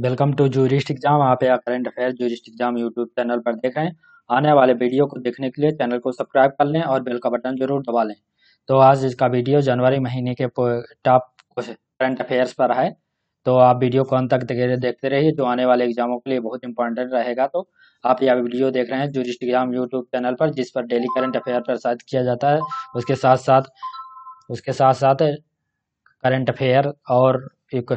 welcome to jurist exam आप या current affair jurist exam YouTube channel पर देख रहे हैं आने वाले वीडियो को देखने के लिए चैनल को सब्सक्राइब कर लें और बेल का बटन जरूर दबा लें तो आज इसका वीडियो जनवरी महीने के टॉप करंट अफेयर्स पर है तो आप वीडियो को अंत तक देखते रहिए जो आने वाले एग्जामों के लिए बहुत इंपॉर्टेंट रहेगा तो आप यह वीडियो देख रहे हैं जूरिस्ट एग्जाम यूट्यूब चैनल पर जिस पर डेली करंट अफेयर प्रसारित किया जाता है उसके साथ साथ उसके साथ साथ करंट अफेयर और एक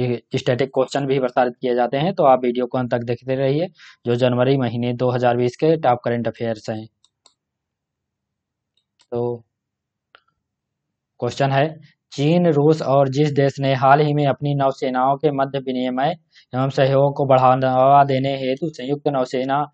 स्टैटिक क्वेश्चन भी प्रसारित किए जाते हैं तो आप वीडियो को अंत तक देखते रहिए जो जनवरी महीने 2020 के टॉप करंट अफेयर्स हैं तो क्वेश्चन है चीन रूस और जिस देश ने हाल ही में अपनी नौसेनाओं के मध्य विनिमय एवं सहयोग को बढ़ावा देने हेतु संयुक्त नौसेना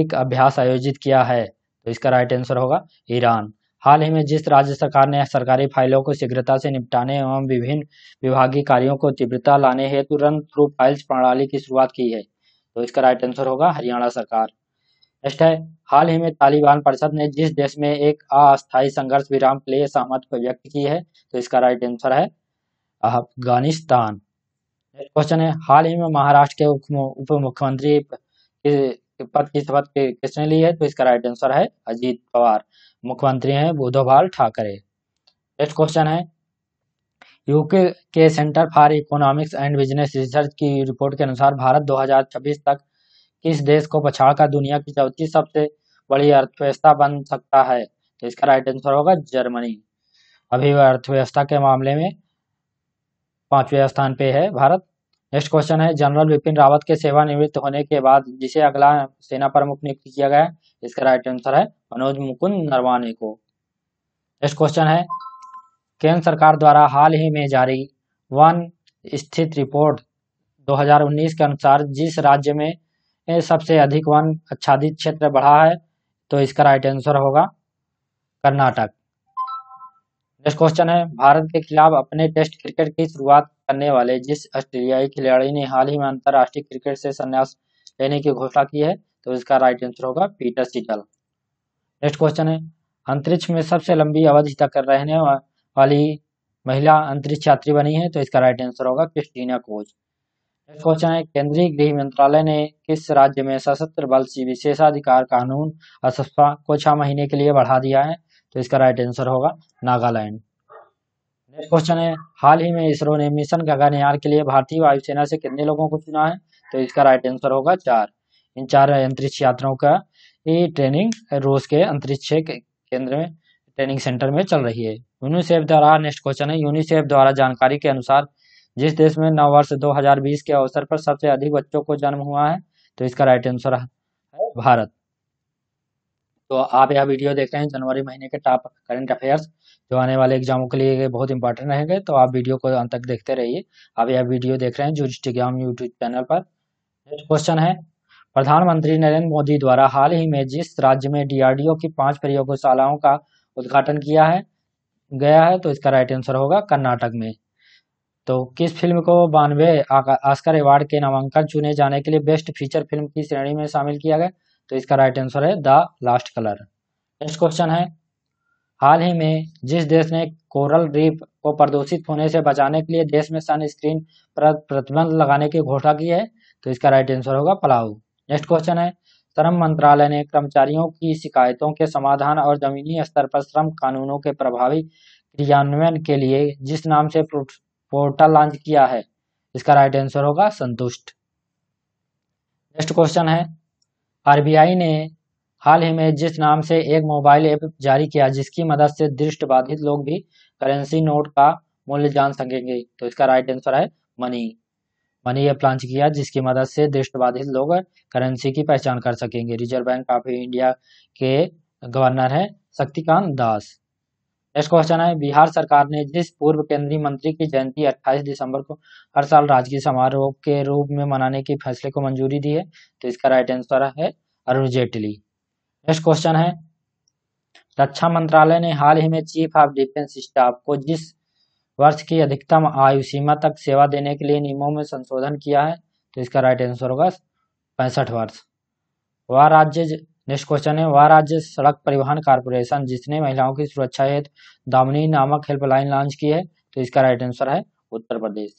एक अभ्यास आयोजित किया है तो इसका राइट आंसर होगा ईरान हाल ही में जिस राज्य सरकार ने सरकारी फाइलों को शीघ्रता से निपटाने एवं विभिन्न विभागीय कार्यों को तीव्रता लाने हेतु रन थ्रू फाइल्स प्रणाली की शुरुआत की है तो इसका राइट आंसर होगा हरियाणा सरकार नेक्स्ट है हाल ही में तालिबान परिषद ने जिस देश में एक अस्थायी संघर्ष विराम के लिए सहमत व्यक्त की है तो इसका राइट आंसर है अफगानिस्तान क्वेश्चन है हाल ही में महाराष्ट्र के उप मुख्यमंत्री पद की शपथ किसने ली है तो इसका राइट आंसर है अजीत पवार मुख्यमंत्री हैं भाल ठाकरे नेक्स्ट क्वेश्चन है यूके के centre for economics and business research की रिपोर्ट के अनुसार भारत 2026 तक किस देश को पछाड़कर दुनिया की चौथी सबसे बड़ी अर्थव्यवस्था बन सकता है तो इसका राइट आंसर होगा जर्मनी अभी वह अर्थव्यवस्था के मामले में पांचवें स्थान पे है भारत नेक्स्ट क्वेश्चन है जनरल बिपिन रावत के सेवानिवृत्त होने के बाद जिसे अगला सेना प्रमुख नियुक्त किया गया इसका राइट आंसर है मनोज मुकुंद नरवाने को नेक्स्ट क्वेश्चन है केंद्र सरकार द्वारा हाल ही में जारी वन स्थित रिपोर्ट 2019 के अनुसार जिस राज्य में सबसे अधिक वन आच्छादित क्षेत्र बढ़ा है तो इसका राइट आंसर होगा कर्नाटक नेक्स्ट क्वेश्चन है भारत के खिलाफ अपने टेस्ट क्रिकेट की शुरुआत करने वाले जिस ऑस्ट्रेलियाई खिलाड़ी ने हाल ही में अंतरराष्ट्रीय क्रिकेट से संन्यास लेने की घोषणा की है तो इसका राइट आंसर होगा पीटर सीटल नेक्स्ट क्वेश्चन है अंतरिक्ष में सबसे लंबी अवधि तक रहने वाली महिला अंतरिक्ष यात्री बनी है तो इसका राइट आंसर होगा क्रिस्टीना कोच नेक्स्ट क्वेश्चन है केंद्रीय गृह मंत्रालय ने किस राज्य में सशस्त्र बल विशेषाधिकार कानून असफा को छह महीने के लिए बढ़ा दिया है तो इसका राइट आंसर होगा नागालैंड नेक्स्ट क्वेश्चन है हाल ही में इसरो ने मिशन गगनयान के लिए भारतीय वायुसेना से कितने लोगों को चुना है तो इसका राइट आंसर होगा चार इन चार अंतरिक्ष यात्रियों का की ट्रेनिंग रूस के अंतरिक्ष केंद्र में ट्रेनिंग सेंटर में चल रही है यूनिसेफ द्वारा नेक्स्ट क्वेश्चन है यूनिसेफ द्वारा जानकारी के अनुसार जिस देश में नववर्ष 2020 के अवसर पर सबसे अधिक बच्चों को जन्म हुआ है तो इसका राइट आंसर है भारत तो आप यह वीडियो देख रहे हैं जनवरी महीने के टॉप करंट अफेयर्स जो आने वाले एग्जामों के लिए बहुत इंपॉर्टेंट रहेंगे तो आप वीडियो को अंत तक देखते रहिए आप यह वीडियो देख रहे हैं जो इंस्टाग्राम यूट्यूब चैनल पर नेक्स्ट क्वेश्चन है प्रधानमंत्री नरेंद्र मोदी द्वारा हाल ही में जिस राज्य में डीआरडीओ की पांच प्रयोगशालाओं का उद्घाटन किया है गया है तो इसका राइट आंसर होगा कर्नाटक में तो किस फिल्म को बानवे आस्कर अवार्ड के नामांकन चुने जाने के लिए बेस्ट फीचर फिल्म की श्रेणी में शामिल किया गया तो इसका राइट आंसर है the last colour next question है हाल ही में जिस देश ने कोरल रीप को प्रदूषित होने से बचाने के लिए देश में सन स्क्रीन पर प्रतिबंध लगाने की घोषणा की है तो इसका राइट आंसर होगा पलाऊ नेक्स्ट क्वेश्चन है श्रम मंत्रालय ने कर्मचारियों की शिकायतों के समाधान और जमीनी स्तर पर श्रम कानूनों के प्रभावी क्रियान्वयन के लिए जिस नाम से पोर्टल लॉन्च किया है इसका राइट आंसर होगा संतुष्ट नेक्स्ट क्वेश्चन है आरबीआई ने हाल ही में जिस नाम से एक मोबाइल ऐप जारी किया जिसकी मदद से दृष्ट बाधित लोग भी करेंसी नोट का मूल्य जान सकेंगे तो इसका राइट आंसर है मनी मनी ऐप लॉन्च किया जिसकी मदद से देशबाधित लोग करेंसी की पहचान कर सकेंगे रिजर्व बैंक ऑफ इंडिया के गवर्नर हैं शक्तिकांत दास नेक्स्ट क्वेश्चन है बिहार सरकार ने जिस पूर्व केंद्रीय मंत्री की जयंती 28 दिसंबर को हर साल राजकीय समारोह के रूप में मनाने के फैसले को मंजूरी दी है तो इसका राइट आंसर है अरुण जेटली नेक्स्ट क्वेश्चन है रक्षा मंत्रालय ने हाल ही में चीफ ऑफ डिफेंस स्टाफ को जिस वर्ष की अधिकतम आयु सीमा तक सेवा देने के लिए नियमों में संशोधन किया है तो इसका राइट आंसर होगा पैंसठ वर्ष वह राज्य नेक्स्ट क्वेश्चन है वह राज्य सड़क परिवहन कारपोरेशन जिसने महिलाओं की सुरक्षा हेतु दामनी नामक हेल्पलाइन लॉन्च की है तो इसका राइट आंसर है उत्तर प्रदेश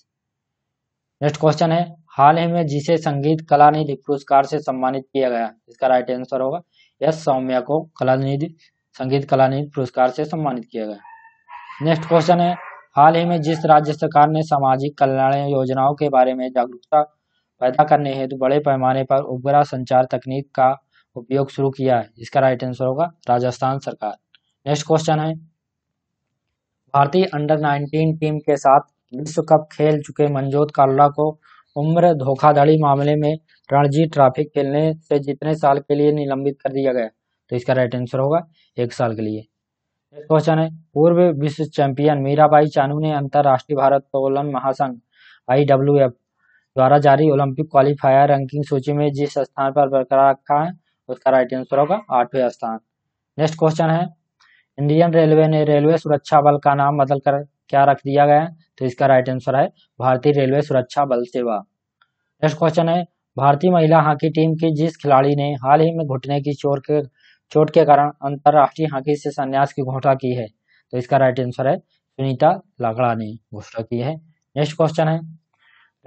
नेक्स्ट क्वेश्चन है हाल ही में जिसे संगीत कला निधि पुरस्कार से सम्मानित किया गया इसका राइट आंसर होगा यस सौम्या को कला निधि संगीत कला निधि पुरस्कार से सम्मानित किया गया नेक्स्ट क्वेश्चन है हाल ही में जिस राज्य सरकार ने सामाजिक कल्याण योजनाओं के बारे में जागरूकता पैदा करने हेतु बड़े पैमाने पर उपग्रह संचार तकनीक का उपयोग शुरू किया है इसका राइट आंसर होगा राजस्थान सरकार नेक्स्ट क्वेश्चन है भारतीय अंडर 19 टीम के साथ विश्व कप खेल चुके मनजोत कालरा को उम्र धोखाधड़ी मामले में रणजी ट्रॉफी खेलने से जितने साल के लिए निलंबित कर दिया गया तो इसका राइट आंसर होगा एक साल के लिए क्वेश्चन है पूर्व विश्व चैंपियन मीराबाई चानू ने भारत भारत्तोलन महासंघ आई द्वारा जारी ओलंपिक क्वालिफायर रैंकिंग सूची में जिस स्थान पर बरकरार रखा है उसका राइट आंसर होगा आठवें स्थान नेक्स्ट क्वेश्चन है इंडियन रेलवे ने रेलवे सुरक्षा बल का नाम बदलकर क्या रख दिया गया तो इसका राइट आंसर है भारतीय रेलवे सुरक्षा बल सेवा नेक्स्ट क्वेश्चन है भारतीय महिला हॉकी टीम के जिस खिलाड़ी ने हाल ही में घुटने की चोट के चोट के कारण अंतरराष्ट्रीय हॉकी से संन्यास की घोषणा की है तो इसका राइट आंसर है सुनीता लागड़ा ने घोषणा की है नेक्स्ट क्वेश्चन है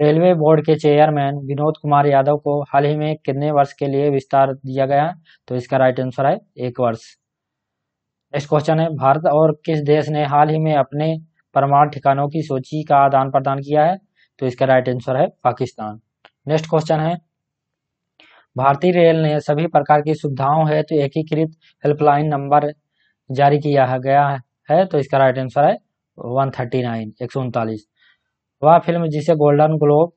रेलवे बोर्ड के चेयरमैन विनोद कुमार यादव को हाल ही में कितने वर्ष के लिए विस्तार दिया गया तो इसका राइट आंसर है एक वर्ष नेक्स्ट क्वेश्चन है भारत और किस देश ने हाल ही में अपने परमाणु ठिकानों की सूची का आदान प्रदान किया है तो इसका राइट आंसर है पाकिस्तान नेक्स्ट क्वेश्चन है भारतीय रेल ने सभी प्रकार की सुविधाओं हेतु तो एकीकृत हेल्पलाइन नंबर जारी किया है गया है तो इसका राइट आंसर है वन थर्टी नाइन एक सौ उनतालीस वह फिल्म जिसे गोल्डन ग्लोब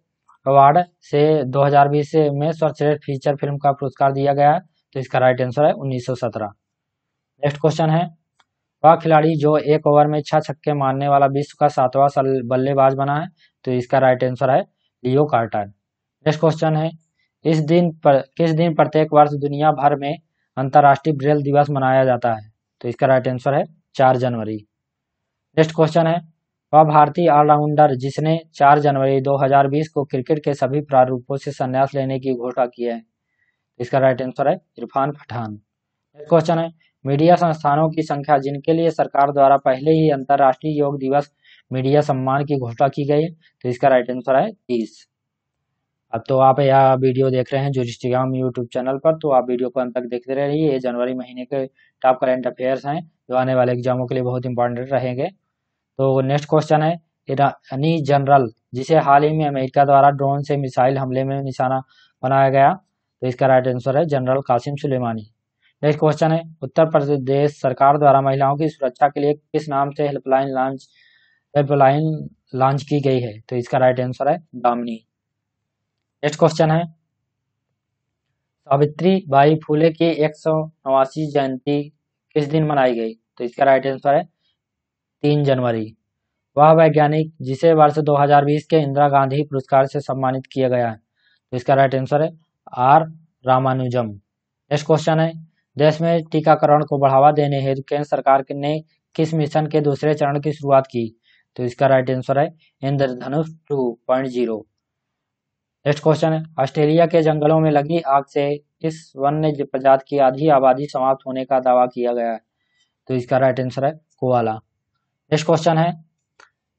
अवार्ड से 2020 में सर्वश्रेष्ठ फीचर फिल्म का पुरस्कार दिया गया है तो इसका राइट आंसर है 1917 नेक्स्ट क्वेश्चन है वह खिलाड़ी जो एक ओवर में छह छक्के मारने वाला विश्व का सातवां बल्लेबाज बना है तो इसका राइट आंसर है लियो कार्टर नेक्स्ट क्वेश्चन है इस दिन पर किस दिन प्रत्येक वर्ष दुनिया भर में अंतर्राष्ट्रीय ब्रेल दिवस मनाया जाता है तो इसका राइट आंसर है चार जनवरी नेक्स्ट क्वेश्चन है वह भारतीय ऑलराउंडर जिसने चार जनवरी 2020 को क्रिकेट के सभी प्रारूपों से संन्यास लेने की घोषणा की है तो इसका राइट आंसर है इरफान पठान नेक्स्ट क्वेश्चन है मीडिया संस्थानों की संख्या जिनके लिए सरकार द्वारा पहले ही अंतर्राष्ट्रीय योग दिवस मीडिया सम्मान की घोषणा की गई है तो इसका राइट आंसर है तीस अब तो आप यह वीडियो देख रहे हैं जो इंस्टाग्राम यूट्यूब चैनल पर तो आप वीडियो को अंत तक देखते रहिए ये जनवरी महीने के टॉप करेंट अफेयर्स हैं जो आने वाले एग्जामों के लिए बहुत इंपॉर्टेंट रहेंगे तो नेक्स्ट क्वेश्चन है ईरानी जनरल जिसे हाल ही में अमेरिका द्वारा ड्रोन से मिसाइल हमले में निशाना बनाया गया तो इसका राइट आंसर है general Qasem Soleimani next question है उत्तर प्रदेश सरकार द्वारा महिलाओं की सुरक्षा के लिए किस नाम से हेल्पलाइन लॉन्च हेल्पलाइन लॉन्च की गई है तो इसका राइट आंसर है दामनी नेक्स्ट क्वेश्चन है सावित्री बाई फूले की एक सौ नवासी जयंती किस दिन मनाई गई तो इसका राइट आंसर है तीन जनवरी वह वैज्ञानिक जिसे वर्ष 2020 के इंदिरा गांधी पुरस्कार से सम्मानित किया गया है तो इसका राइट आंसर है आर रामानुजम नेक्स्ट क्वेश्चन है देश में टीकाकरण को बढ़ावा देने हेतु केंद्र सरकार ने किस मिशन के दूसरे चरण की शुरुआत की तो इसका राइट आंसर है Indradhanush two point zero next question है ऑस्ट्रेलिया के जंगलों में लगी आग से किस वन्य प्रजाति की आधी आबादी समाप्त होने का दावा किया गया है तो इसका राइट आंसर है कोवाला नेक्स्ट क्वेश्चन है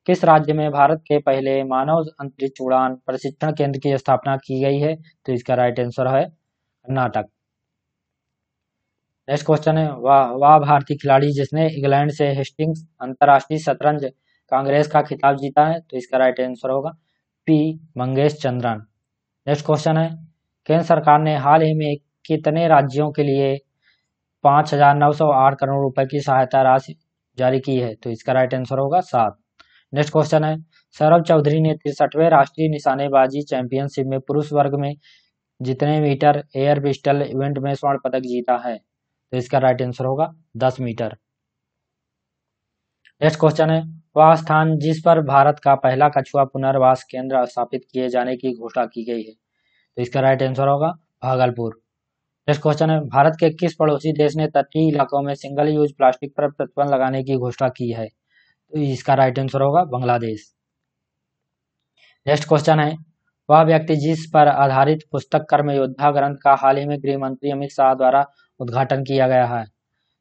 किस राज्य में भारत के पहले मानव अंतरिक्ष उड़ान प्रशिक्षण केंद्र की स्थापना की गई है तो इसका राइट आंसर है कर्नाटक नेक्स्ट क्वेश्चन है वाह वाह भारतीय खिलाड़ी जिसने इंग्लैंड से हेस्टिंग्स अंतर्राष्ट्रीय शतरंज कांग्रेस का खिताब जीता है तो इसका राइट आंसर होगा P Mangesh Chandran next question है केंद्र सरकार ने हाल ही में कितने राज्यों के लिए पाँच हजार नौ सौ आठ करोड़ रुपए की सहायता राशि जारी की है तो इसका राइट आंसर होगा सात नेक्स्ट क्वेश्चन है सौरभ चौधरी ने तिरसठवें राष्ट्रीय निशानेबाजी चैंपियनशिप में पुरुष वर्ग में जितने मीटर एयर पिस्टल इवेंट में स्वर्ण पदक जीता है तो इसका राइट आंसर होगा दस मीटर नेक्स्ट क्वेश्चन है वह स्थान जिस पर भारत का पहला कछुआ पुनर्वास केंद्र स्थापित किए जाने की घोषणा की गई है तो इसका राइट आंसर होगा भागलपुर नेक्स्ट क्वेश्चन है भारत के किस पड़ोसी देश ने तटीय इलाकों में सिंगल यूज प्लास्टिक पर प्रतिबंध लगाने की घोषणा की है तो इसका राइट आंसर होगा बांग्लादेश नेक्स्ट क्वेश्चन है वह व्यक्ति जिस पर आधारित पुस्तक कर्म योद्धा ग्रंथ का हाल ही में गृह मंत्री अमित शाह द्वारा उद्घाटन किया गया है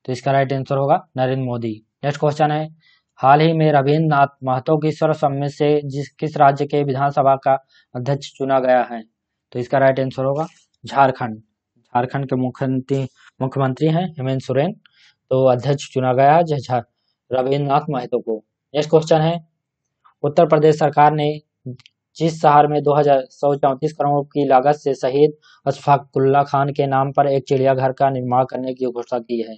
तो इसका राइट आंसर होगा नरेंद्र मोदी नेक्स्ट क्वेश्चन है हाल ही में रविन्द्र नाथ महतो की समय से जिस किस राज्य के विधानसभा का अध्यक्ष चुना गया है तो इसका राइट आंसर होगा झारखंड झारखंड के मुख्यमंत्री मुख्यमंत्री हैं हेमंत सोरेन तो अध्यक्ष चुना गया है रविन्द्र नाथ महतो को नेक्स्ट क्वेश्चन है उत्तर प्रदेश सरकार ने जिस शहर में दो करोड़ की लागत से शहीद अशफाकुल्ला खान के नाम पर एक चिड़ियाघर का निर्माण करने की घोषणा की है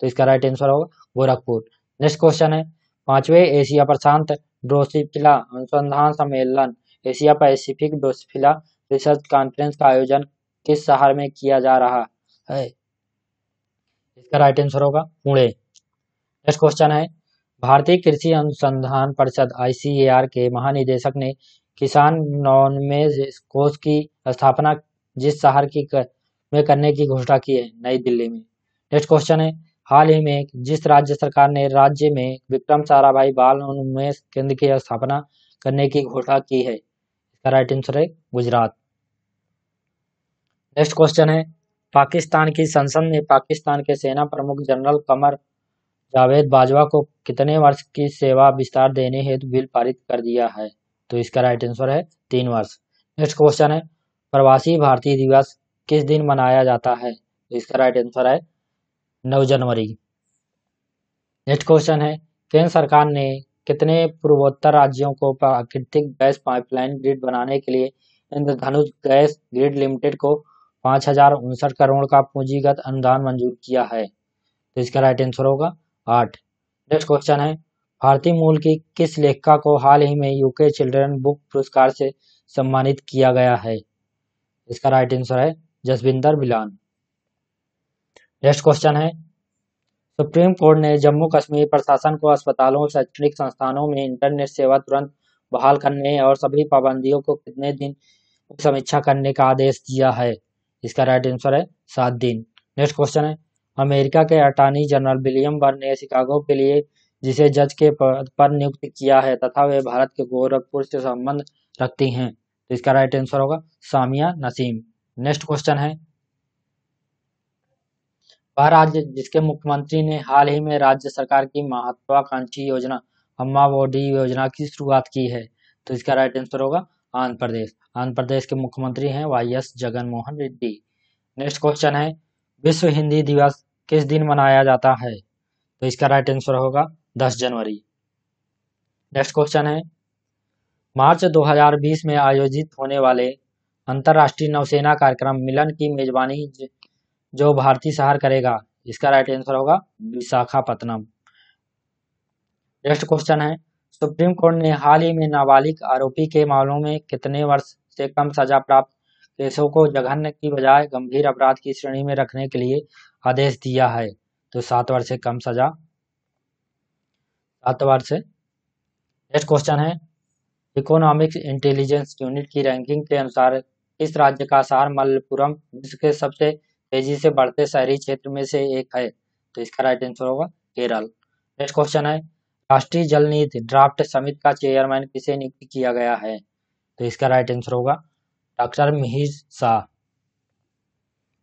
तो इसका राइट आंसर होगा गोरखपुर नेक्स्ट क्वेश्चन है पांचवे एशिया प्रशांत ड्रोसिफिला अनुसंधान सम्मेलन Asia Pacific drosophila research conference का आयोजन किस शहर में किया जा रहा है इसका राइट आंसर होगा पुणे नेक्स्ट क्वेश्चन है भारतीय कृषि अनुसंधान परिषद आई के महानिदेशक ने किसान नॉनमेज कोष की स्थापना जिस शहर की कर, में करने की घोषणा की है नई दिल्ली में नेक्स्ट क्वेश्चन है हाल ही में जिस राज्य सरकार ने राज्य में विक्रम साराभाई बाल उन्मेष केंद्र की स्थापना करने की घोषणा की है इसका राइट आंसर है गुजरात नेक्स्ट क्वेश्चन है पाकिस्तान की संसद ने पाकिस्तान के सेना प्रमुख जनरल कमर जावेद बाजवा को कितने वर्ष की सेवा विस्तार देने हेतु बिल पारित कर दिया है तो इसका राइट आंसर है तीन वर्ष नेक्स्ट क्वेश्चन है प्रवासी भारतीय दिवस किस दिन मनाया जाता है तो इसका राइट आंसर है नौ जनवरी नेक्स्ट क्वेश्चन है केंद्र सरकार ने कितने पूर्वोत्तर राज्यों को प्राकृतिक गैस पाइपलाइन ग्रिड बनाने के लिए इंद्रधनुष गैस ग्रिड लिमिटेड को पांच हजार उनसठ करोड़ का पूंजीगत अनुदान मंजूर किया है तो इसका राइट आंसर होगा आठ नेक्स्ट क्वेश्चन है भारतीय मूल की किस लेखिका को हाल ही में यूके चिल्ड्रन बुक पुरस्कार से सम्मानित किया गया है इसका राइट आंसर है जसविंदर बिलान नेक्स्ट क्वेश्चन है सुप्रीम कोर्ट ने जम्मू कश्मीर प्रशासन को अस्पतालों शैक्षणिक संस्थानों में इंटरनेट सेवा तुरंत बहाल करने और सभी पाबंदियों को कितने दिन समीक्षा करने का आदेश दिया है इसका राइट आंसर है सात दिन नेक्स्ट क्वेश्चन है अमेरिका के अटॉर्नी जनरल विलियम बर ने शिकागो के लिए जिसे जज के पद पर नियुक्त किया है तथा वे भारत के गोरखपुर से संबंध रखती हैं तो इसका राइट आंसर होगा सामिया नसीम नेक्स्ट क्वेश्चन है वह राज्य जिसके मुख्यमंत्री ने हाल ही में राज्य सरकार की महत्वाकांक्षी योजना अम्मा वोडी योजना की शुरुआत की है तो इसका राइट आंसर होगा आंध्र प्रदेश आंध्र प्रदेश के मुख्यमंत्री हैं Y S Jagan Mohan Reddy next question है विश्व हिंदी दिवस किस दिन मनाया जाता है तो इसका राइट आंसर होगा दस जनवरी नेक्स्ट क्वेश्चन है मार्च 2020 में आयोजित होने वाले अंतर्राष्ट्रीय नौसेना कार्यक्रम मिलन की मेजबानी जो भारतीय शहर करेगा इसका राइट आंसर होगा विशाखापत्तनम नेक्स्ट क्वेश्चन है सुप्रीम कोर्ट ने हाल ही में नाबालिग आरोपी के मामलों में कितने वर्ष से कम सजा प्राप्त केसों को जघन्य की बजाय गंभीर अपराध की श्रेणी में रखने के लिए आदेश दिया है तो सात वर्ष से कम सजा सात वर्ष नेक्स्ट क्वेश्चन है इकोनॉमिक इंटेलिजेंस यूनिट की रैंकिंग के अनुसार इस राज्य का शहर मलपुरम विश्व के सबसे तेजी से बढ़ते शहरी क्षेत्र में से एक है तो इसका राइट आंसर होगा केरल नेक्स्ट क्वेश्चन है राष्ट्रीय जल नीति ड्राफ्ट समिति का चेयरमैन किसे नियुक्त किया गया है तो इसका राइट आंसर होगा doctor Mihir Shah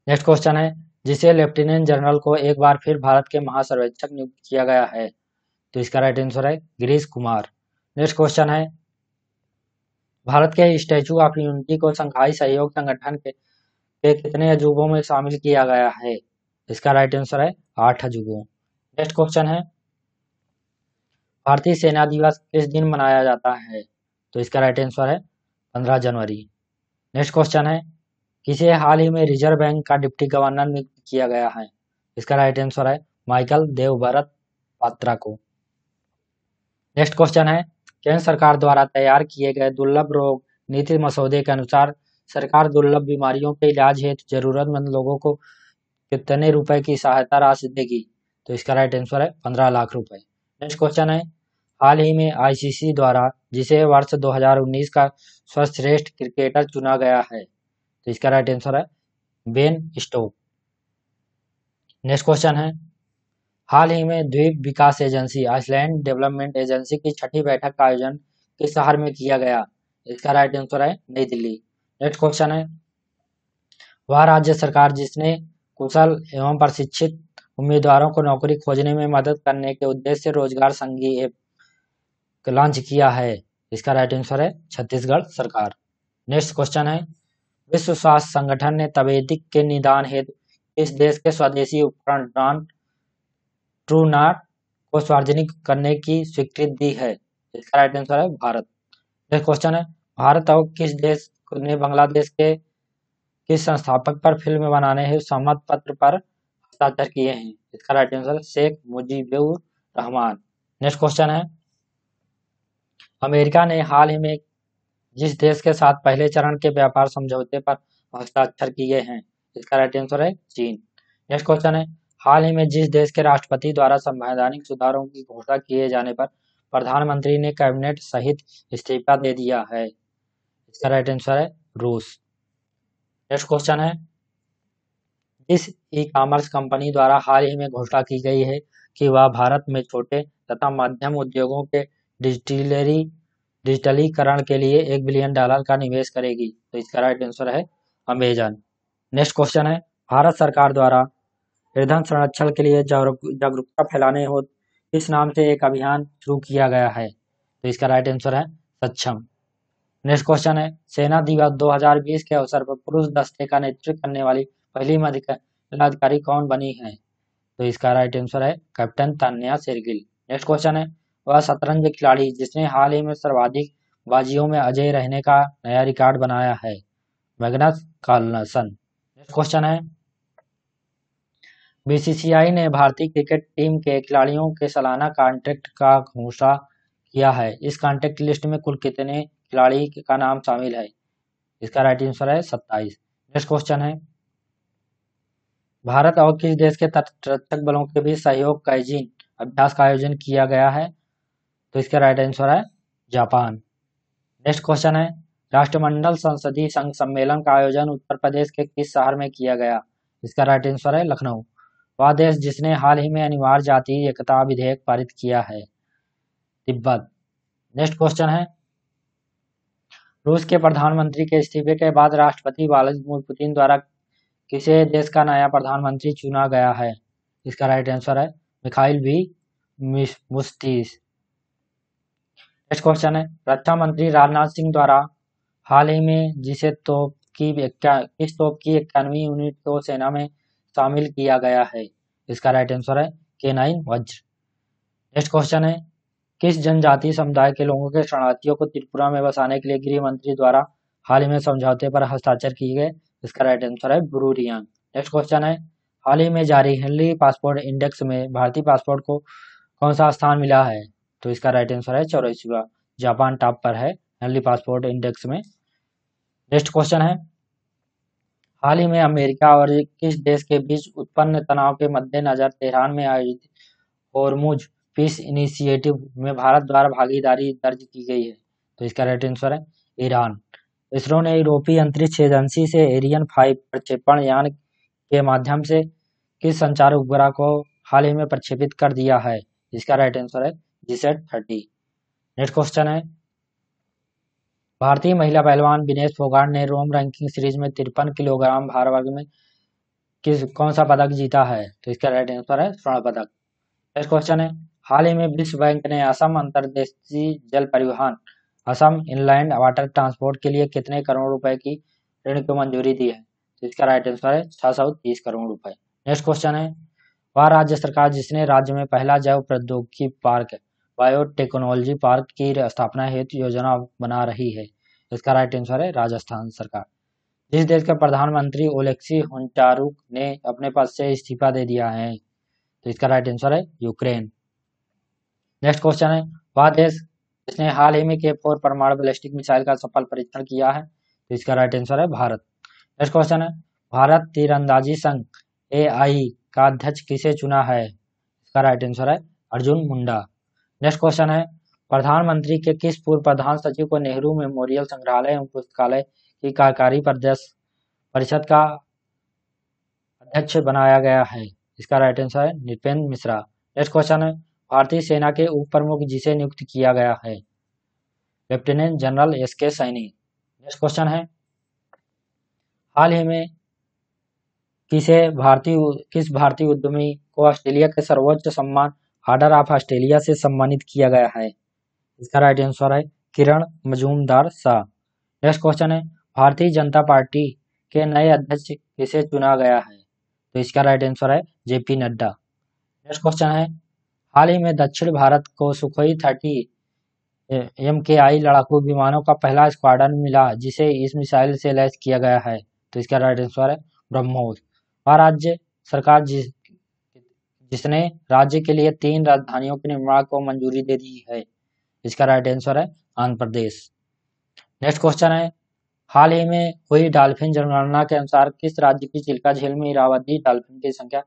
next question है जिसे लेफ्टिनेंट जनरल को एक बार फिर भारत के महासर्वेक्षक नियुक्त किया गया है तो इसका राइट आंसर है गिरीश कुमार नेक्स्ट क्वेश्चन है भारत के स्टैचू ऑफ यूनिटी को संघाई सहयोग संगठन के के कितने अजूबों में शामिल किया गया है इसका राइट आंसर है आठ अजूबों नेक्स्ट क्वेश्चन है भारतीय सेना दिवस किस दिन मनाया जाता है तो इसका राइट आंसर है पंद्रह जनवरी नेक्स्ट क्वेश्चन है किसे हाल ही में रिजर्व बैंक का डिप्टी गवर्नर नियुक्त किया गया है इसका राइट आंसर है माइकल देवभरत पात्रा को नेक्स्ट क्वेश्चन है केंद्र सरकार द्वारा तैयार किए गए दुर्लभ रोग नीति मसौदे के अनुसार सरकार दुर्लभ बीमारियों के इलाज हेतु जरूरतमंद लोगों को कितने रुपए की सहायता राशि देगी तो इसका राइट आंसर है पंद्रह लाख रुपए नेक्स्ट क्वेश्चन है हाल ही में आईसीसी द्वारा जिसे वर्ष 2019 का सर्वश्रेष्ठ क्रिकेटर चुना गया है तो इसका राइट आंसर है बेन स्टोक नेक्स्ट क्वेश्चन है हाल ही में द्वीप विकास एजेंसी आइसलैंड डेवलपमेंट एजेंसी की छठी बैठक का आयोजन किस शहर में किया गया इसका राइट आंसर है नई दिल्ली नेक्स्ट क्वेश्चन है वह राज्य सरकार जिसने कुशल एवं प्रशिक्षित उम्मीदवारों को नौकरी खोजने में मदद करने के उद्देश्य रोजगार संघी ऐप लॉन्च किया है इसका राइट आंसर है छत्तीसगढ़ सरकार नेक्स्ट क्वेश्चन है विश्व स्वास्थ्य संगठन ने तबेदिक के निदान हेतु इस देश के स्वदेशी उपकरण डॉन ट्रू नाट को सार्वजनिक करने की स्वीकृति दी है इसका राइट आंसर है भारत नेक्स्ट क्वेश्चन है भारत और किस देश ने बांग्लादेश के किस संस्थापक पर फिल्म बनाने हेतु सहमत पत्र पर हस्ताक्षर किए हैं इसका right answer Sheikh Mujibur Rahman next question है अमेरिका ने हाल ही में जिस देश के साथ पहले चरण के व्यापार समझौते पर हस्ताक्षर किए हैं इसका राइट आंसर है चीन नेक्स्ट क्वेश्चन है हाल ही में जिस देश के राष्ट्रपति द्वारा संवैधानिक सुधारों की घोषणा किए जाने पर प्रधानमंत्री ने कैबिनेट सहित इस्तीफा दे दिया है इसका राइट आंसर है रूस नेक्स्ट क्वेश्चन है जिस ई कॉमर्स कंपनी द्वारा हाल ही में घोषणा की गई है कि वह भारत में छोटे तथा मध्यम उद्योगों के डिजिटलरी डिजिटलीकरण के लिए एक बिलियन डॉलर का निवेश करेगी तो इसका राइट आंसर है अमेजन नेक्स्ट क्वेश्चन है भारत सरकार द्वारा ईंधन संरक्षण के लिए जागरूकता फैलाने हो इस नाम से एक अभियान शुरू किया गया है तो इसका राइट आंसर है सक्षम नेक्स्ट क्वेश्चन है सेना दिवस 2020 के अवसर पर पुरुष दस्ते का नेतृत्व करने वाली पहली महिलाधिकारी कौन बनी है तो इसका राइट आंसर है captain Tania Shergill next question है वह शतरंज खिलाड़ी जिसने हाल ही में सर्वाधिक बाजियों में अजय रहने का नया रिकॉर्ड बनाया है मैगनस कार्लसन नेक्स्ट क्वेश्चन है बीसीसीआई ने भारतीय क्रिकेट टीम के खिलाड़ियों के सालाना कॉन्ट्रैक्ट का घोषणा किया है इस कॉन्ट्रैक्ट लिस्ट में कुल कितने खिलाड़ी का नाम शामिल है इसका राइट आंसर है सत्ताईस नेक्स्ट क्वेश्चन है भारत और किस देश के तटरक्षक बलों के बीच सहयोग काइजिन अभ्यास का आयोजन किया गया है तो इसका राइट आंसर है जापान नेक्स्ट क्वेश्चन है राष्ट्रमंडल संसदीय संघ सम्मेलन का आयोजन उत्तर प्रदेश के किस शहर में किया गया इसका राइट आंसर है लखनऊ वह देश जिसने हाल ही में अनिवार्य जाति एकता विधेयक पारित किया है तिब्बत नेक्स्ट क्वेश्चन है रूस के प्रधानमंत्री के इस्तीफे के बाद राष्ट्रपति व्लादिमीर पुतिन द्वारा किसे देश का नया प्रधानमंत्री चुना गया है इसका राइट आंसर है मिखाइल भी मुस्तीस नेक्स्ट क्वेश्चन है रक्षा मंत्री राजनाथ सिंह द्वारा हाल ही में जिसे तोप की किस तोप की इक्यानवी यूनिट को सेना में शामिल किया गया है इसका राइट आंसर है के नाइन वज्र नेक्स्ट क्वेश्चन है किस जनजातीय समुदाय के लोगों के शरणार्थियों को त्रिपुरा में बसाने के लिए गृह मंत्री द्वारा हाल ही में समझौते पर हस्ताक्षर किए गए इसका राइट आंसर है ब्रू रियांग नेक्स्ट क्वेश्चन है हाल ही में जारी हिंदी पासपोर्ट इंडेक्स में भारतीय पासपोर्ट को कौन सा स्थान मिला है तो इसका राइट आंसर है चौरासीवा जापान टॉप पर है हिंदी पासपोर्ट इंडेक्स में नेक्स्ट क्वेश्चन है हाल ही में अमेरिका और किस देश के बीच उत्पन्न तनाव के मद्देनजर तेहरान में आयोजित होरमुज पीस इनिशिएटिव में भारत द्वारा भागीदारी दर्ज की गई है तो इसका राइट आंसर है ईरान इसरो ने यूरोपीय अंतरिक्ष एजेंसी से एरियन फाइव प्रक्षेपण यान के माध्यम से किस संचार उपग्रह को हाल ही में प्रक्षेपित कर दिया है इसका राइट आंसर है जीसेट थर्टी नेक्स्ट क्वेश्चन है भारतीय महिला पहलवान विनेश फोगाट ने रोम रैंकिंग सीरीज में तिरपन किलोग्राम भार वर्ग में किस कौन सा पदक जीता है तो इसका राइट आंसर है स्वर्ण पदक नेक्स्ट क्वेश्चन है हाल ही में विश्व बैंक ने असम अंतर्देशीय जल परिवहन असम इनलैंड वाटर ट्रांसपोर्ट के लिए कितने करोड़ रुपए की ऋण को मंजूरी दी है तो इसका राइट आंसर है छह सौ तीस करोड़ रुपए नेक्स्ट क्वेश्चन है वह राज्य सरकार जिसने राज्य में पहला जैव प्रौद्योगिकी पार्क बायोटेक्नोलॉजी पार्क की स्थापना हेतु योजना बना रही है इसका राइट आंसर है राजस्थान सरकार जिस देश के प्रधानमंत्री ओलेक्सी होन्टारुक ने अपने पद से इस्तीफा दे दिया है तो इसका राइट आंसर है यूक्रेन नेक्स्ट क्वेश्चन है वह देश जिसने हाल ही में के फोर परमाणु बैलिस्टिक मिसाइल का सफल परीक्षण किया है तो इसका राइट आंसर है भारत नेक्स्ट क्वेश्चन है भारत तीरंदाजी संघ ए का अध्यक्ष किसे चुना है इसका राइट आंसर है अर्जुन मुंडा नेक्स्ट क्वेश्चन है प्रधानमंत्री के किस पूर्व प्रधान सचिव को नेहरू मेमोरियल संग्रहालय एवं पुस्तकालय की कार्यकारी प्रदेश परिषद का अध्यक्ष बनाया गया है इसका राइट आंसर है नृपेंद्र मिश्रा नेक्स्ट क्वेश्चन है भारतीय सेना के उप प्रमुख जिसे नियुक्त किया गया है लेफ्टिनेंट जनरल एस के सैनी नेक्स्ट क्वेश्चन है हाल ही में किसे भारतीय किस भारतीय उद्यमी को ऑस्ट्रेलिया के सर्वोच्च सम्मान हार्डर ऑफ ऑस्ट्रेलिया से सम्मानित किया गया है इसका राइट आंसर है किरण मजूमदार शाह नेक्स्ट क्वेश्चन है भारतीय जनता पार्टी के नए अध्यक्ष किसे चुना गया है तो इसका राइट आंसर है जेपी नड्डा नेक्स्ट क्वेश्चन है हाल ही में दक्षिण भारत को सुखोई थर्टी एम के आई लड़ाकू विमानों का पहला स्क्वाडन मिला जिसे इस मिसाइल से लैस किया गया है तो इसका राइट आंसर है ब्रह्मोस वह राज्य सरकार जिस जिसने राज्य के लिए तीन राजधानियों के निर्माण को मंजूरी दे दी है इसका राइट आंसर है आंध्र प्रदेश नेक्स्ट क्वेश्चन है हाल ही में हुई डॉल्फिन जनगणना के अनुसार किस राज्य की चिल्का झील में इरावती डॉल्फिन की संख्या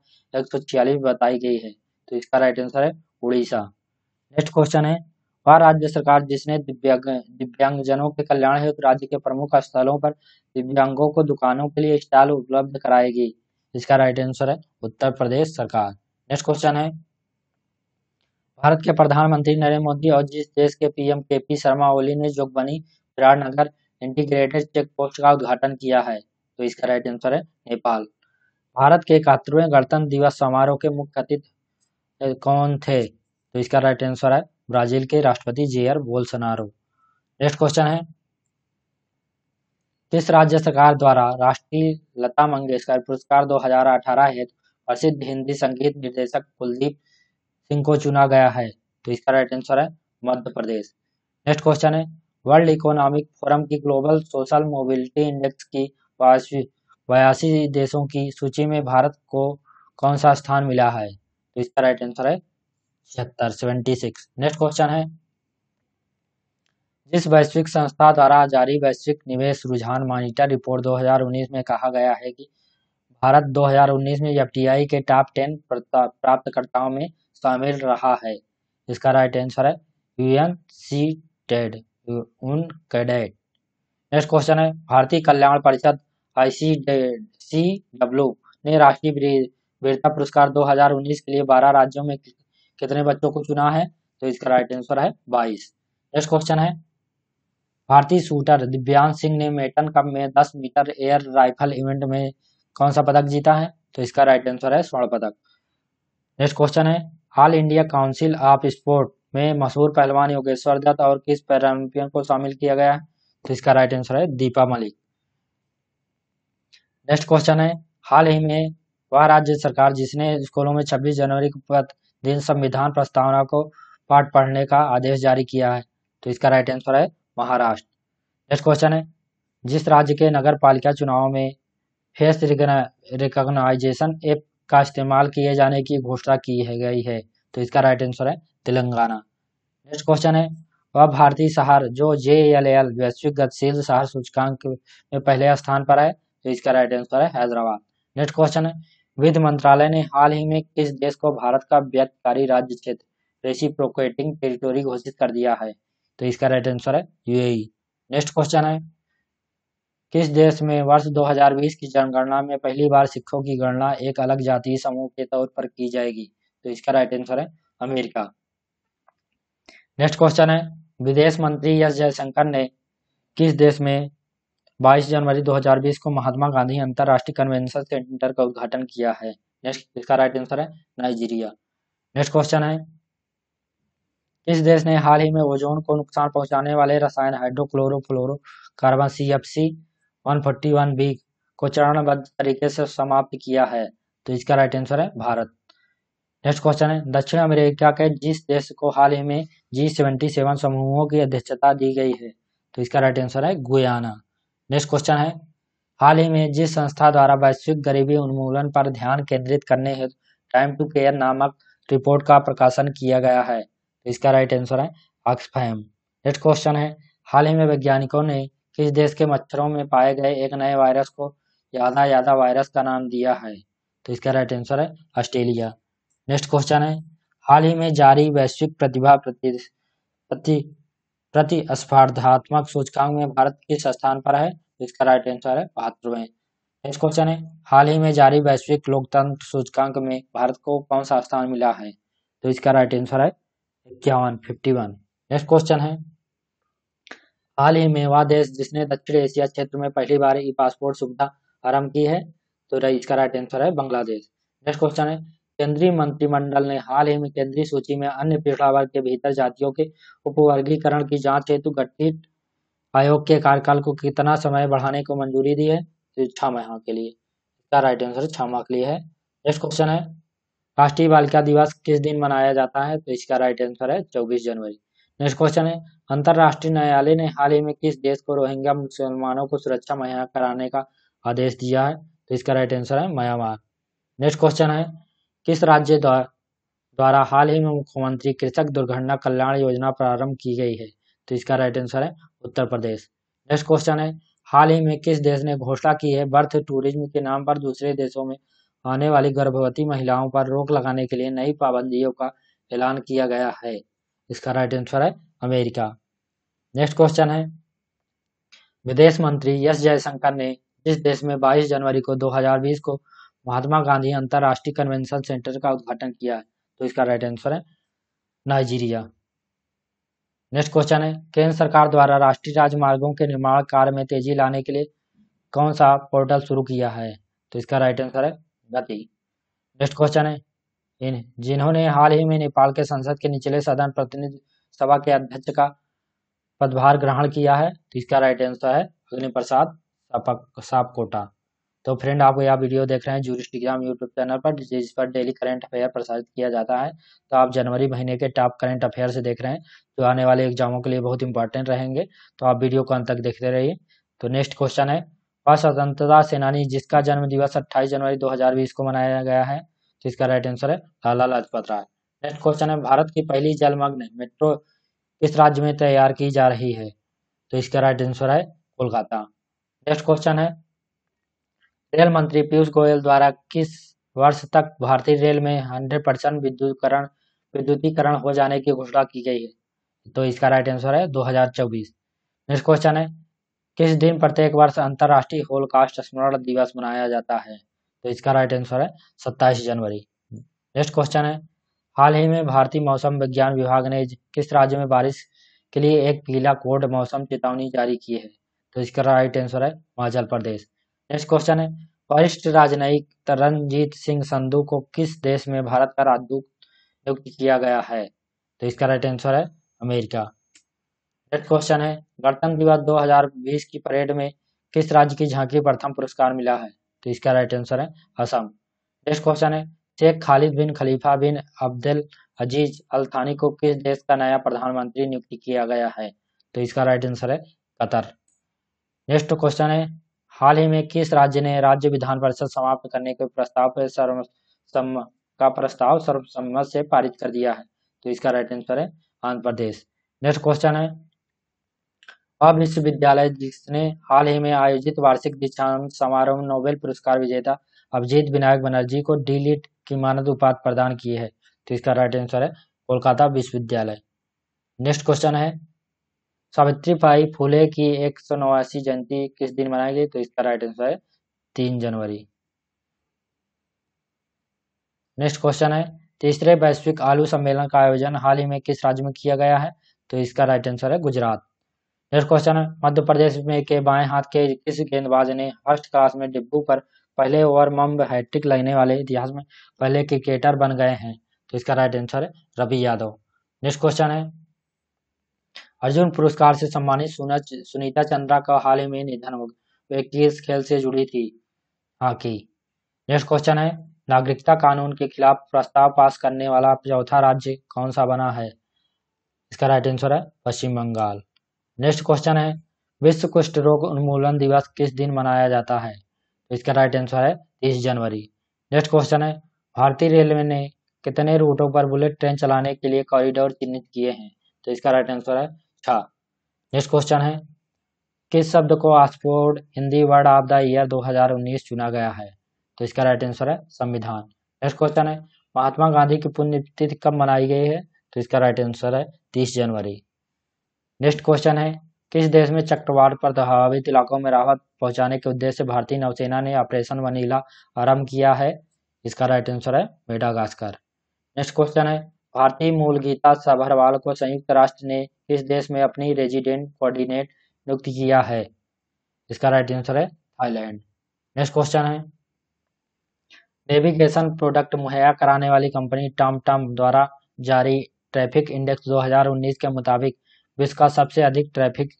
एक बताई गई है तो इसका राइट आंसर है उड़ीसा नेक्स्ट क्वेश्चन है वह राज्य सरकार जिसने दिव्यांग दिव्यांगजनों के कल्याण हेतु राज्य के प्रमुख स्थलों पर दिव्यांगों को दुकानों के लिए स्टॉल उपलब्ध कराएगी इसका राइट आंसर है उत्तर प्रदेश सरकार नेक्स्ट क्वेश्चन है भारत के प्रधानमंत्री नरेंद्र मोदी और जिस देश के पीएम के पी शर्मा ओली ने Jogbani Biratnagar integrated check post का उद्घाटन किया है तो इसका राइट आंसर है नेपाल भारत के इकहत्तरवें गणतंत्र दिवस समारोह के मुख्य अतिथि कौन थे तो इसका राइट आंसर है ब्राजील के राष्ट्रपति Jair Bolsonaro next question है किस राज्य सरकार द्वारा राष्ट्रीय लता मंगेशकर पुरस्कार 2018 हेतु प्रसिद्ध हिंदी संगीत निर्देशक कुलदीप सिंह को चुना गया है तो इसका राइट आंसर है मध्य प्रदेश नेक्स्ट क्वेश्चन है वर्ल्ड इकोनॉमिक फोरम की ग्लोबल सोशल मोबिलिटी इंडेक्स की बयासी देशों की सूची में भारत को कौन सा स्थान मिला है इसका राइट आंसर है छिहत्तर सेवेंटी सिक्स नेक्स्ट क्वेश्चन है जिस वैश्विक संस्था द्वारा जारी वैश्विक निवेश रुझान मॉनिटर रिपोर्ट 2019 में कहा गया है कि भारत 2019 में एफटीआई के टॉप टेन प्राप्तकर्ताओं में शामिल रहा है इसका राइट आंसर है यूएन सी टेड उन कैडेट नेक्स्ट क्वेश्चन है भारतीय कल्याण परिषद आई सी डब्ल्यू ने राष्ट्रीय वीरता पुरस्कार 2019 के लिए 12 राज्यों में कितने बच्चों को चुना है तो इसका राइट आंसर है 22 नेक्स्ट क्वेश्चन है भारतीय शूटर दिव्यांग सिंह ने मेटन कप में 10 मीटर एयर राइफल इवेंट में कौन सा पदक जीता है तो इसका राइट आंसर है स्वर्ण पदक नेक्स्ट क्वेश्चन है All India Council of Sport में मशहूर पहलवान योगेश्वर दत्त और किस पैरालंपियन को शामिल किया गया है तो इसका राइट आंसर है दीपा मलिक नेक्स्ट क्वेश्चन है हाल ही में वह राज्य सरकार जिसने स्कूलों में छब्बीस जनवरी दिन संविधान प्रस्तावना को पाठ पढ़ने का आदेश जारी किया है तो इसका राइट आंसर है महाराष्ट्र नेक्स्ट क्वेश्चन है जिस राज्य के नगर पालिका चुनाव में फेस रिकॉग्नाइजेशन ऐप का इस्तेमाल किए जाने की घोषणा की है गई है तो इसका राइट आंसर है तेलंगाना नेक्स्ट क्वेश्चन है वह भारतीय शहर जो जे एल एल वैश्विक गतिशील शहर सूचकांक में पहले स्थान पर है तो इसका राइट आंसर है हैदराबाद नेक्स्ट क्वेश्चन है वित्त मंत्रालय ने हाल ही में किस देश को भारत का व्यक्तकारी राज्य क्षेत्र रेसिप्रोकेटिंग टेरिटोरी घोषित कर दिया है तो इसका राइट आंसर है यूएई नेक्स्ट क्वेश्चन है किस देश में वर्ष 2020 की जनगणना में पहली बार सिखों की गणना एक अलग जातीय समूह के तौर पर की जाएगी तो इसका राइट आंसर है अमेरिका नेक्स्ट क्वेश्चन है विदेश मंत्री एस जयशंकर ने किस देश में 22 जनवरी 2020 को महात्मा गांधी अंतरराष्ट्रीय कन्वेंशन सेंटर का उद्घाटन किया है नेक्स्ट इसका राइट आंसर है नाइजीरिया नेक्स्ट क्वेश्चन है किस देश ने हाल ही में ओजोन को नुकसान पहुंचाने वाले रसायन fluorocarbon C F C one forty one B को चरणबद्ध तरीके से समाप्त किया है तो इसका राइट आंसर है भारत नेक्स्ट क्वेश्चन है दक्षिण अमेरिका के जिस देश को हाल ही में जी सेवेंटी सेवन समूहों की अध्यक्षता दी गई है तो इसका राइट आंसर है गुयाना नेक्स्ट क्वेश्चन है हाल ही में जिस संस्था द्वारा वैश्विक गरीबी उन्मूलन पर ध्यान केंद्रित करने हेतु टाइम टू केयर नामक रिपोर्ट का प्रकाशन किया गया है तो इसका राइट आंसर है ऑक्सफैम नेक्स्ट क्वेश्चन है हाल ही में वैज्ञानिकों ने किस देश के मच्छरों में पाए गए एक नए वायरस को यादा यादा वायरस का नाम दिया है तो इसका राइट आंसर है ऑस्ट्रेलिया नेक्स्ट क्वेश्चन है हाल ही में जारी वैश्विक प्रतिभा प्रति प्रतिस्पर्धात्मक सूचकांक में भारत किस स्थान पर है इसका राइट आंसर है बहत्तरवे नेक्स्ट क्वेश्चन है हाल ही में जारी वैश्विक लोकतंत्र सूचकांक में भारत को कौन सा स्थान मिला है तो इसका राइट आंसर है इक्यावन फिफ्टी वन नेक्स्ट क्वेश्चन है हाल ही में वह देश जिसने दक्षिण एशिया क्षेत्र में पहली बार ई पासपोर्ट सुविधा आरंभ की है तो इसका राइट आंसर है बांग्लादेश नेक्स्ट क्वेश्चन है केंद्रीय मंत्रिमंडल ने हाल ही में केंद्रीय सूची में अन्य पिछड़ा वर्ग के भीतर जातियों के उपवर्गीकरण की जांच हेतु गठित आयोग के कार्यकाल को कितना समय बढ़ाने को मंजूरी दी है तो छह माह के लिए इसका राइट आंसर छह माह के लिए है नेक्स्ट क्वेश्चन है राष्ट्रीय बालिका दिवस किस दिन मनाया जाता है तो इसका राइट आंसर है चौबीस जनवरी नेक्स्ट क्वेश्चन है अंतर्राष्ट्रीय न्यायालय ने हाल ही में किस देश को रोहिंग्या मुसलमानों को सुरक्षा मुहैया कराने का आदेश दिया है तो इसका राइट आंसर है म्यांमार नेक्स्ट क्वेश्चन है किस राज्य द्वारा हाल ही में मुख्यमंत्री कृषक दुर्घटना कल्याण योजना प्रारंभ की गई है तो इसका राइट आंसर है उत्तर प्रदेश नेक्स्ट क्वेश्चन है हाल ही में किस देश ने घोषणा की है बर्थ टूरिज्म के नाम पर दूसरे देशों में आने वाली गर्भवती महिलाओं पर रोक लगाने के लिए नई पाबंदियों का ऐलान किया गया है इसका राइट आंसर है अमेरिका नेक्स्ट क्वेश्चन है विदेश मंत्री एस जयशंकर ने जिस देश में 22 जनवरी को 2020 को महात्मा गांधी अंतर्राष्ट्रीय कन्वेंशन सेंटर का उद्घाटन किया है तो इसका राइट आंसर है नाइजीरिया नेक्स्ट क्वेश्चन है केंद्र सरकार द्वारा राष्ट्रीय राजमार्गों के निर्माण कार्य में तेजी लाने के लिए कौन सा पोर्टल शुरू किया है तो इसका राइट आंसर है गति नेक्स्ट क्वेश्चन है इन जिन्होंने हाल ही में नेपाल के संसद के निचले सदन प्रतिनिधि सभा के अध्यक्ष का पदभार ग्रहण किया है तो इसका राइट आंसर है अग्नि प्रसाद सापकोटा तो फ्रेंड आपको यह वीडियो देख रहे हैं एग्जाम यूट्यूब चैनल पर जिस पर डेली करंट अफेयर प्रसारित किया जाता है तो आप जनवरी महीने के टॉप करंट अफेयर से देख रहे हैं जो आने वाले एग्जामों के लिए बहुत इंपॉर्टेंट रहेंगे तो आप वीडियो को अंत तक देखते रहिए तो नेक्स्ट क्वेश्चन है पांच स्वतंत्रता सेनानी जिसका जन्म दिवस अट्ठाईस जनवरी दो को मनाया गया है तो इसका राइट आंसर है लाला लाजपत राय नेक्स्ट क्वेश्चन है भारत की पहली जलमग्न मेट्रो किस राज्य में तैयार की जा रही है तो इसका राइट आंसर है कोलकाता नेक्स्ट क्वेश्चन है रेल मंत्री पीयूष गोयल द्वारा किस वर्ष तक भारतीय रेल में हंड्रेड परसेंट विद्युतकरण विद्युतीकरण हो जाने की घोषणा की गई है तो इसका राइट आंसर है 2024 नेक्स्ट क्वेश्चन है किस दिन प्रत्येक वर्ष अंतर्राष्ट्रीय होलकास्ट स्मरण दिवस मनाया जाता है तो इसका राइट आंसर है 27 जनवरी नेक्स्ट क्वेश्चन है हाल ही में भारतीय मौसम विज्ञान विभाग ने किस राज्य में बारिश के लिए एक पीला कोड मौसम चेतावनी जारी की है तो इसका राइट आंसर है हिमाचल प्रदेश नेक्स्ट क्वेश्चन है वरिष्ठ राजनयिक तरनजीत सिंह संधू को किस देश में भारत का राजदूत नियुक्त किया गया है तो इसका राइट आंसर है अमेरिका नेक्स्ट क्वेश्चन है गणतंत्र दिवस 2020 की परेड में किस राज्य की झांकी प्रथम पुरस्कार मिला है तो इसका राइट आंसर है असम नेक्स्ट क्वेश्चन है शेख खालिद बिन खलीफा बिन अब्दुल अजीज अल थानी को किस देश का नया प्रधानमंत्री नियुक्त किया गया है तो इसका राइट आंसर है कतर नेक्स्ट क्वेश्चन है हाल ही में किस राज्य ने राज्य विधान परिषद समाप्त करने के प्रस्ताव पर सर्वसम्म का प्रस्ताव सर्वसम्मत से पारित कर दिया है तो इसका राइट आंसर है आंध्र प्रदेश नेक्स्ट क्वेश्चन है वह विश्वविद्यालय जिसने हाल ही में आयोजित वार्षिक दीक्षांत समारोह में नोबेल पुरस्कार विजेता अभिजीत विनायक बनर्जी को डी की मानद उपाधि प्रदान की है तो इसका राइट आंसर है कोलकाता विश्वविद्यालय नेक्स्ट क्वेश्चन है सावित्री भाई फूले की एक सौ नवासी जयंती किस दिन मनाई गई तो इसका राइट आंसर है तीन जनवरी नेक्स्ट क्वेश्चन है तीसरे वैश्विक आलू सम्मेलन का आयोजन हाल ही में किस राज्य में किया गया है तो इसका राइट आंसर है गुजरात नेक्स्ट क्वेश्चन है मध्य प्रदेश में के बाएं हाथ के किस गेंदबाज ने फर्स्ट क्लास में डिब्बू पर पहले ओवर मम्ब हैट्रिक लगने वाले इतिहास में पहले क्रिकेटर बन गए हैं तो इसका राइट आंसर है रवि यादव नेक्स्ट क्वेश्चन है अर्जुन पुरस्कार से सम्मानित सुनीता चंद्रा का हाल ही में निधन हो गया वे किस खेल से जुड़ी थी हॉकी नेक्स्ट क्वेश्चन है नागरिकता कानून के खिलाफ प्रस्ताव पास करने वाला चौथा राज्य कौन सा बना है इसका राइट आंसर है पश्चिम बंगाल नेक्स्ट क्वेश्चन है विश्व कुष्ठ रोग उन्मूलन दिवस किस दिन मनाया जाता है तो इसका राइट आंसर है तीस जनवरी नेक्स्ट क्वेश्चन है भारतीय रेलवे ने कितने रूटों पर बुलेट ट्रेन चलाने के लिए कॉरिडोर चिन्हित किए हैं तो इसका राइट आंसर है था नेक्स्ट क्वेश्चन है किस शब्द को Oxford Hindi word of the year 2019 चुना गया है तो इसका राइट आंसर है संविधान नेक्स्ट क्वेश्चन है महात्मा गांधी की पुण्यतिथि कब मनाई गई है तो इसका राइट आंसर है तीस जनवरी नेक्स्ट क्वेश्चन है किस देश में चक्रवात पर प्रभावित इलाकों में राहत पहुंचाने के उद्देश्य भारतीय नौसेना ने ऑपरेशन वनीला आरंभ किया है इसका राइट आंसर है मेडागास्कर नेक्स्ट क्वेश्चन है भारतीय मूल गीता सभरवाल को संयुक्त राष्ट्र ने किस देश में अपनी रेजिडेंट कोऑर्डिनेट नियुक्त किया है इसका राइट आंसर है थाईलैंड नेक्स्ट क्वेश्चन है नेविगेशन प्रोडक्ट मुहैया कराने वाली कंपनी टम टम द्वारा जारी ट्रैफिक इंडेक्स 2019 के मुताबिक विश्व का सबसे अधिक ट्रैफिक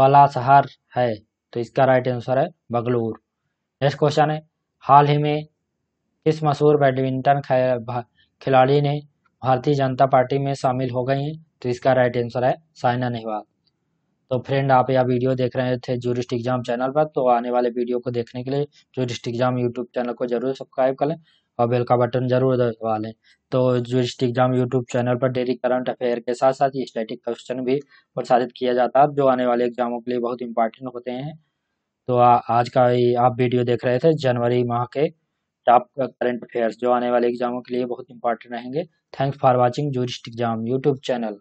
वाला शहर है तो इसका राइट आंसर है बगलूर नेक्स्ट क्वेश्चन है हाल ही में किस मशहूर बैडमिंटन खिलाड़ी ने भारतीय जनता पार्टी में शामिल हो गई हैं तो इसका राइट आंसर है साइना नेहवाल तो फ्रेंड आप यह वीडियो देख रहे थे जूरिस्ट एग्जाम चैनल पर तो आने वाले वीडियो को देखने के लिए जूरिस्ट एग्जाम यूट्यूब चैनल को जरूर सब्सक्राइब करें और बेल का बटन जरूर दबा लें तो जूरिस्ट एग्जाम यूट्यूब चैनल पर डेली करंट अफेयर के साथ साथ स्टैटिक क्वेश्चन भी प्रसारित किया जाता है जो आने वाले एग्जामों के लिए बहुत इंपॉर्टेंट होते हैं तो आ, आज का आप वीडियो देख रहे थे जनवरी माह के टॉप करंट अफेयर्स जो आने वाले एग्जामों के लिए बहुत इंपॉर्टेंट रहेंगे thanks for watching jurist exam YouTube channel